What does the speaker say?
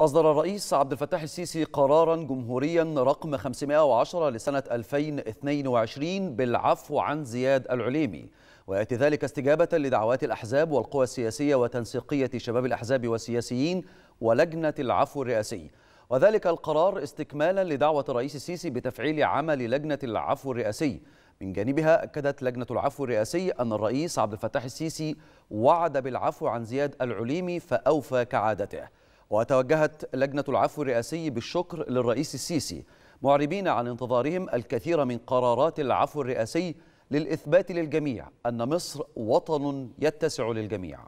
أصدر الرئيس عبد الفتاح السيسي قرارا جمهوريا رقم 510 لسنة 2022 بالعفو عن زياد العليمي ويأتي ذلك استجابة لدعوات الأحزاب والقوى السياسية وتنسيقية شباب الأحزاب والسياسيين ولجنة العفو الرئاسي وذلك القرار استكمالا لدعوة الرئيس السيسي بتفعيل عمل لجنة العفو الرئاسي من جانبها أكدت لجنة العفو الرئاسي أن الرئيس عبد الفتاح السيسي وعد بالعفو عن زياد العليمي فأوفى كعادته وتوجهت لجنة العفو الرئاسي بالشكر للرئيس السيسي معربين عن انتظارهم الكثير من قرارات العفو الرئاسي للإثبات للجميع أن مصر وطن يتسع للجميع